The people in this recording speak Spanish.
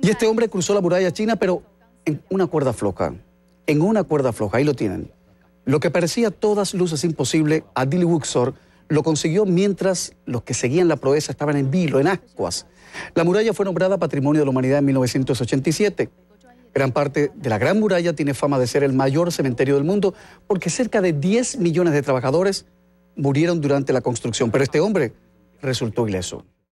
Y este hombre cruzó la muralla china, pero en una cuerda floja. En una cuerda floja, ahí lo tienen. Lo que parecía todas luces imposible a Dilly Wuxor lo consiguió mientras los que seguían la proeza estaban en vilo, en ascuas. La muralla fue nombrada Patrimonio de la Humanidad en 1987. Gran parte de la Gran Muralla tiene fama de ser el mayor cementerio del mundo porque cerca de 10 millones de trabajadores murieron durante la construcción, pero este hombre resultó ileso.